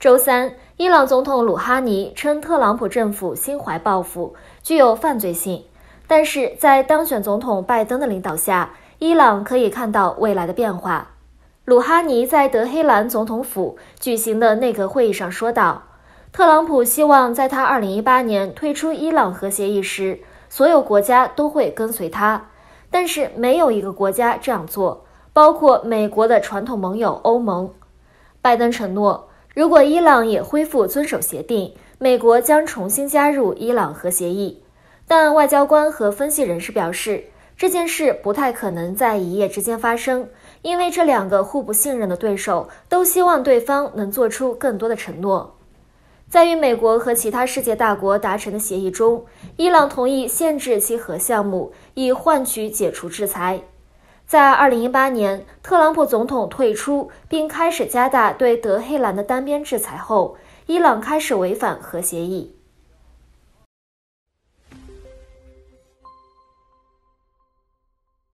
周三，伊朗总统鲁哈尼称，特朗普政府心怀报复，具有犯罪性。但是在当选总统拜登的领导下，伊朗可以看到未来的变化。鲁哈尼在德黑兰总统府举行的内阁会议上说道：“特朗普希望在他2018年退出伊朗核协议时，所有国家都会跟随他，但是没有一个国家这样做，包括美国的传统盟友欧盟。”拜登承诺。如果伊朗也恢复遵守协定，美国将重新加入伊朗核协议。但外交官和分析人士表示，这件事不太可能在一夜之间发生，因为这两个互不信任的对手都希望对方能做出更多的承诺。在与美国和其他世界大国达成的协议中，伊朗同意限制其核项目，以换取解除制裁。在二零一八年，特朗普总统退出并开始加大对德黑兰的单边制裁后，伊朗开始违反核协议。